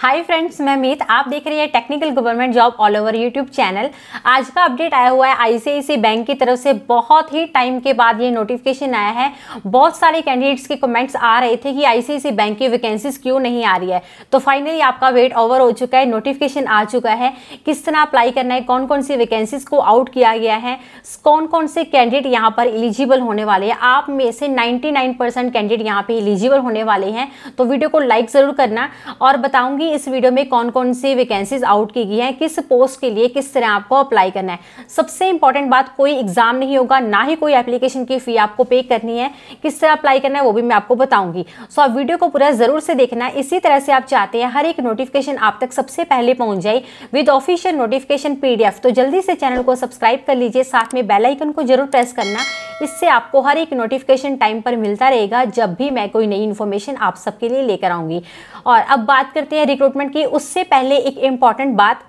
hi friends मैं मीत आप देख रही है technical government job all over YouTube channel आज का अपडेट आया हुआ है आईसीआईसी बैंक की तरफ से बहुत ही टाइम के बाद ये नोटिफिकेशन आया है बहुत सारे कैंडिडेट्स के कमेंट्स आ रहे थे कि आईसीआईसी बैंक की वैकेंसीज क्यों नहीं आ रही है तो फाइनली आपका वेट ओवर हो चुका है नोटिफिकेशन आ चुका है किस तरह अप्लाई करना है कौन कौन सी वैकेंसीज को आउट किया गया है कौन कौन से कैंडिडेट यहाँ पर इलिजिबल होने वाले हैं आप में से नाइन्टी कैंडिडेट यहाँ पर इलिजिबल होने वाले हैं तो वीडियो को लाइक ज़रूर करना और बताऊँगी कि इस वीडियो में कौन कौन सी वैकेंसीज आउट की गई हैं किस पोस्ट के लिए किस तरह आपको अप्लाई करना है सबसे इंपॉर्टेंट बात कोई एग्जाम नहीं होगा ना ही कोई एप्लीकेशन की फ़ी आपको पे करनी है किस तरह अप्लाई करना है वो भी मैं आपको बताऊंगी सो आप वीडियो को पूरा ज़रूर से देखना इसी तरह से आप चाहते हैं हर एक नोटिफिकेशन आप तक सबसे पहले पहुंच जाए विद ऑफिशियल नोटिफिकेशन पीडीएफ तो जल्दी से चैनल को सब्सक्राइब कर लीजिए साथ में बेलाइकन को जरूर प्रेस करना इससे आपको हर एक नोटिफिकेशन टाइम पर मिलता रहेगा जब भी मैं कोई नई इन्फॉर्मेशन आप सबके लिए लेकर आऊँगी और अब बात करते हैं रिक्रूटमेंट की उससे पहले एक इम्पॉर्टेंट बात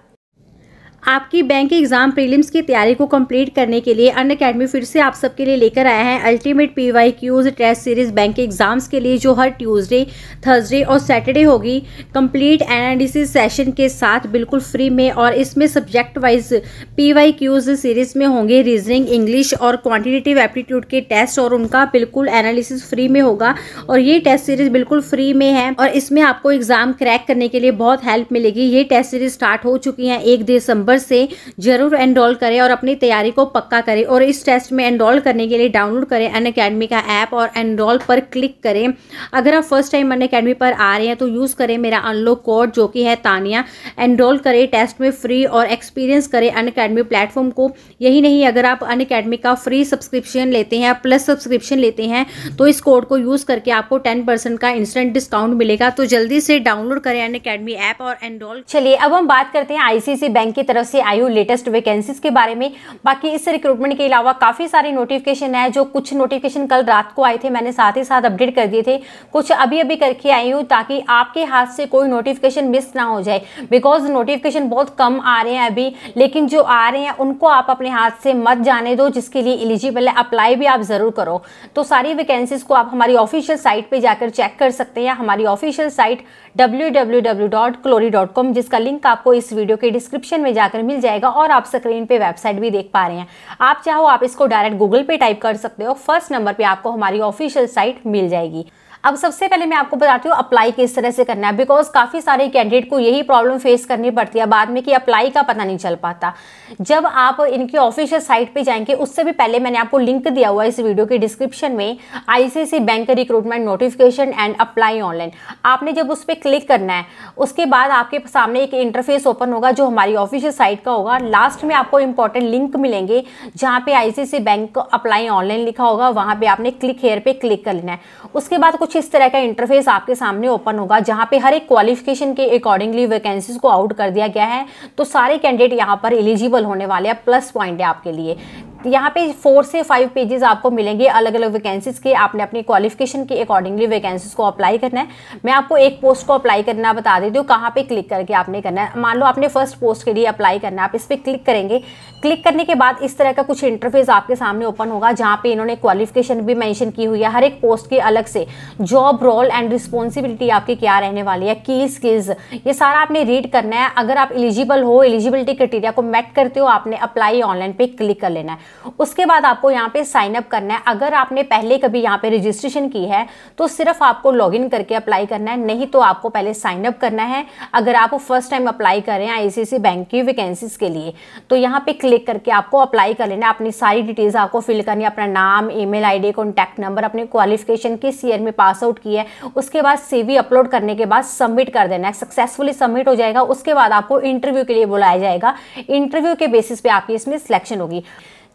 आपकी बैंक एग्जाम प्रीलिम्स की तैयारी को कंप्लीट करने के लिए अन अकेडमी फिर से आप सबके लिए लेकर आया है ultimate P Y Qs test series bank exams के लिए जो हर ट्यूसडे थर्सडे और सैटरडे होगी कंप्लीट एनालिसिस सेशन के साथ बिल्कुल फ्री में और इसमें subject wise P Y Qs series में होंगे रीजनिंग इंग्लिश और क्वान्टिटेटिव एप्टीट्यूड के टेस्ट और उनका बिल्कुल एनालिसिस फ्री में होगा और ये टेस्ट सीरीज बिल्कुल फ्री में है और इसमें आपको एग्जाम क्रैक करने के लिए बहुत हेल्प मिलेगी ये टेस्ट सीरीज स्टार्ट हो चुकी है एक दिसंबर नंबर से ज़रूर एनरोल करें और अपनी तैयारी को पक्का करें और इस टेस्ट में एनरोल करने के लिए डाउनलोड करें अन अकेडमी का ऐप और एनरोल पर क्लिक करें अगर आप फर्स्ट टाइम अन अकेडमी पर आ रहे हैं तो यूज़ करें मेरा अनलॉक कोड जो कि है तानिया एनरोल करें टेस्ट में फ्री और एक्सपीरियंस करें अन अकेडमी प्लेटफॉर्म को यही नहीं अगर आप अन अकेडमी का फ्री सब्सक्रिप्शन लेते हैं प्लस सब्सक्रिप्शन लेते हैं तो इस कोड को यूज़ करके आपको टेन परसेंट का इंस्टेंट डिस्काउंट मिलेगा तो जल्दी से डाउनलोड करें अन अकेडमी ऐप और एनरोल चलिए अब हम बात करते हैं आईसीसी बैंक की तरफ तरफ से आई हुई लेटेस्ट वैकेंसीज के बारे में बाकी इस रिक्रूटमेंट के अलावा काफ़ी सारे नोटिफिकेशन है जो कुछ नोटिफिकेशन कल रात को आए थे मैंने साथ ही साथ अपडेट कर दिए थे कुछ अभी अभी करके आई हूँ ताकि आपके हाथ से कोई नोटिफिकेशन मिस ना हो जाए बिकॉज नोटिफिकेशन बहुत कम आ रहे हैं अभी लेकिन जो आ रहे हैं उनको आप अपने हाथ से मत जाने दो जिसके लिए एलिजिबल है अप्लाई भी आप ज़रूर करो तो सारी वैकेंसीज़ को आप हमारी ऑफिशियल साइट पर जाकर चेक कर सकते हैं हमारी ऑफिशियल साइट डब्ल्यू जिसका लिंक आपको इस वीडियो के डिस्क्रिप्शन में जाकर जाकर मिल जाएगा और आप स्क्रीन पे वेबसाइट भी देख पा रहे हैं आप चाहो आप इसको डायरेक्ट गूगल पे टाइप कर सकते हो फर्स्ट नंबर पे आपको हमारी ऑफिशियल साइट मिल जाएगी अब सबसे पहले मैं आपको बताती हूँ अप्लाई किस तरह से करना है बिकॉज काफ़ी सारे कैंडिडेट को यही प्रॉब्लम फेस करनी पड़ती है बाद में कि अप्लाई का पता नहीं चल पाता जब आप इनकी ऑफिशियल साइट पे जाएंगे उससे भी पहले मैंने आपको लिंक दिया हुआ है इस वीडियो के डिस्क्रिप्शन में ICICI bank recruitment notification and apply online आपने जब उस पर क्लिक करना है उसके बाद आपके सामने एक इंटरफेस ओपन होगा जो हमारी ऑफिशियल साइट का होगा लास्ट में आपको इंपॉर्टेंट लिंक मिलेंगे जहाँ पे आईसीसी बैंक अप्लाई ऑनलाइन लिखा होगा वहाँ पर आपने क्लिक हेयर पे क्लिक कर लेना है उसके बाद कुछ कुछ इस तरह का इंटरफेस आपके सामने ओपन होगा जहां पे हर एक क्वालिफिकेशन के अकॉर्डिंगली वैकेंसीज को आउट कर दिया गया है तो सारे कैंडिडेट यहां पर एलिजिबल होने वाले हैं प्लस पॉइंट है आपके लिए यहाँ पे फोर से फाइव पेजेस आपको मिलेंगे अलग अलग वैकेंसीज़ के आपने अपनी क्वालिफिकेशन के अकॉर्डिंगली वैकेंसीज़ को अप्लाई करना है मैं आपको एक पोस्ट को अप्लाई करना बता देती हूँ कहाँ पे क्लिक करके आपने करना है मान लो आपने फर्स्ट पोस्ट के लिए अप्लाई करना है आप इस पर क्लिक करेंगे क्लिक करने के बाद इस तरह का कुछ इंटरफेस आपके सामने ओपन होगा जहाँ पर इन्होंने क्वालिफिकेशन भी मैंशन की हुई है हर एक पोस्ट के अलग से जॉब रोल एंड रिस्पॉन्सिबिलिटी आपकी क्या रहने वाली है की स्किल्स ये सारा आपने रीड करना है अगर आप एलिजिबल हो एलिजिबिलिटी क्राइटेरिया को मेट करते हो आपने अप्लाई ऑनलाइन पे क्लिक कर लेना है उसके बाद आपको यहाँ पे साइन अप करना है अगर आपने पहले कभी यहाँ पे रजिस्ट्रेशन की है तो सिर्फ आपको लॉगिन करके अप्लाई करना है नहीं तो आपको पहले साइन अप करना है अगर आप फर्स्ट टाइम अप्लाई कर रहे हैं आईसीआईसी बैंक की वैकेंसीज के लिए तो यहाँ पे क्लिक करके आपको अप्लाई कर लेना अपनी सारी डिटेल्स आपको फिल करनी अपना नाम आई डी कॉन्टैक्ट नंबर अपने क्वालिफिकेशन किस ईयर में पास आउट की है उसके बाद सीवी अपलोड करने के बाद सबमिट कर देना है सक्सेसफुली सबमिट हो जाएगा उसके बाद आपको इंटरव्यू के लिए बुलाया जाएगा इंटरव्यू के बेसिस पे आपकी इसमें सिलेक्शन होगी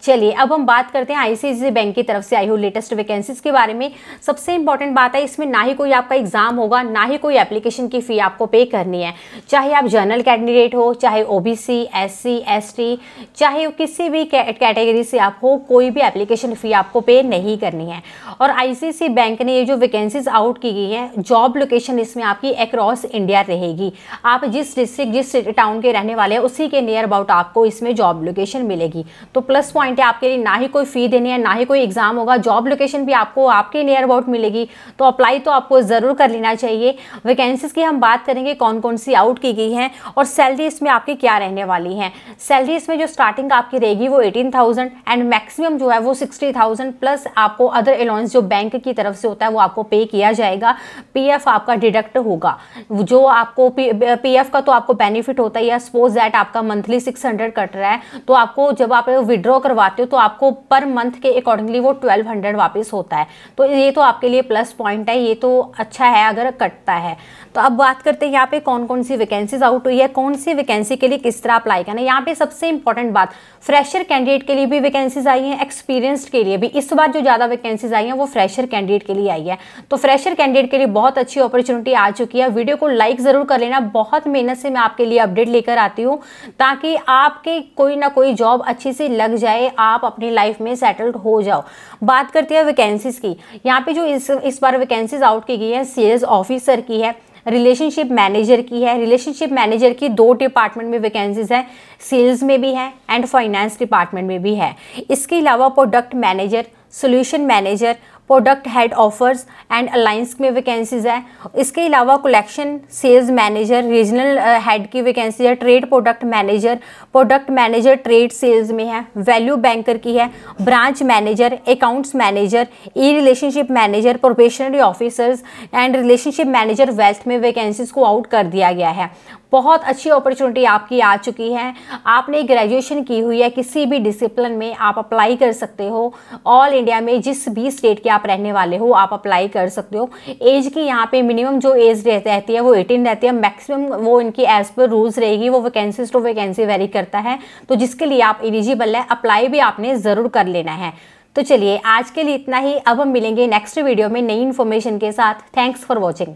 चलिए अब हम बात करते हैं आईसीआईसी बैंक की तरफ से आई हुई लेटेस्ट वैकेंसीज के बारे में सबसे इंपॉर्टेंट बात है इसमें ना ही कोई आपका एग्जाम होगा ना ही कोई एप्लीकेशन की फ़ी आपको पे करनी है चाहे आप जर्नल कैंडिडेट हो चाहे O B C S C S T चाहे किसी भी कैटेगरी से आप हो कोई भी एप्लीकेशन फ़ी आपको पे नहीं करनी है और आई बैंक ने ये जो वैकेंसीज आउट की गई हैं जॉब लोकेशन इसमें आपकी अक्रॉस इंडिया रहेगी आप जिस डिस्ट्रिक्ट जिस टाउन के रहने वाले हैं उसी के नियर अबाउट आपको इसमें जॉब लोकेशन मिलेगी तो प्लस पॉइंट पॉइंट है आपके लिए ना ही कोई फ़ी देनी है ना ही कोई एग्ज़ाम होगा जॉब लोकेशन भी आपको आपके नियर अबाउट मिलेगी तो अप्लाई तो आपको ज़रूर कर लेना चाहिए वैकेंसीज़ की हम बात करेंगे कौन कौन सी आउट की गई हैं और सैलरी इसमें आपकी क्या रहने वाली है सैलरी इसमें जो स्टार्टिंग आपकी रहेगी वो एटीन एंड मैक्सिमम जो है वो सिक्सटी प्लस आपको अदर अलाउंस जो बैंक की तरफ से होता है वो आपको पे किया जाएगा पी आपका डिडक्ट होगा जो आपको पी का तो आपको बेनिफिट होता है या सपोज दैट आपका मंथली सिक्स कट रहा है तो आपको जब आप विड्रॉ करवा करवाते हो तो आपको पर मंथ के अकॉर्डिंगली वो ट्वेल्व हंड्रेड वापस होता है तो ये तो आपके लिए प्लस पॉइंट है ये तो अच्छा है अगर कटता है तो अब बात करते हैं यहाँ पे कौन कौन सी वैकेंसीज आउट हुई है कौन सी वैकेंसी के लिए किस तरह अप्लाई करना है यहाँ पे सबसे इंपॉर्टेंट बात फ्रेशर कैंडिडेट के लिए भी वैकेंसीज आई हैं एक्सपीरियंस्ड के लिए भी इस बार जो ज़्यादा वैकेंसीज आई हैं वो फ्रेशर कैंडिडेट के लिए आई है तो फ्रेशर कैंडिडेट के लिए बहुत अच्छी अपॉर्चुनिटी आ चुकी है वीडियो को लाइक ज़रूर कर लेना बहुत मेहनत से मैं आपके लिए अपडेट लेकर आती हूँ ताकि आपके कोई ना कोई जॉब अच्छे से लग जाए चाहे आप अपनी लाइफ में सेटल्ड हो जाओ बात करते हैं वैकेंसीज़ की यहाँ पे जो इस इस बार वैकेंसीज आउट की गई है सेल्स ऑफिसर की है रिलेशनशिप मैनेजर की है रिलेशनशिप मैनेजर की दो डिपार्टमेंट में वैकेंसीज हैं सेल्स में भी है एंड फाइनेंस डिपार्टमेंट में भी है इसके अलावा product manager solution manager product head offers and alliance में वैकेंसीज़ है इसके अलावा collection sales manager regional head की वैकेंसीज है trade product manager product manager trade sales में है वैल्यू बैंकर की है branch manager accounts manager E relationship manager probationary officers and relationship manager west में वैकेंसीज को आउट कर दिया गया है बहुत अच्छी अपॉर्चुनिटी आपकी आ चुकी है आपने ग्रेजुएशन की हुई है किसी भी डिसिप्लिन में आप अप्लाई कर सकते हो ऑल इंडिया में जिस भी स्टेट के आप रहने वाले हो आप अप्लाई कर सकते हो एज की यहाँ पे मिनिमम जो एज रहती है वो एटीन रहती है मैक्सिमम वो इनकी एज पर रूल्स रहेगी वो वैकेंसीज टू वैकेंसी वेरी करता है तो जिसके लिए आप एलिजिबल है अप्लाई भी आपने ज़रूर कर लेना है तो चलिए आज के लिए इतना ही अब हम मिलेंगे नेक्स्ट वीडियो में नई इन्फॉर्मेशन के साथ थैंक्स फॉर वॉचिंग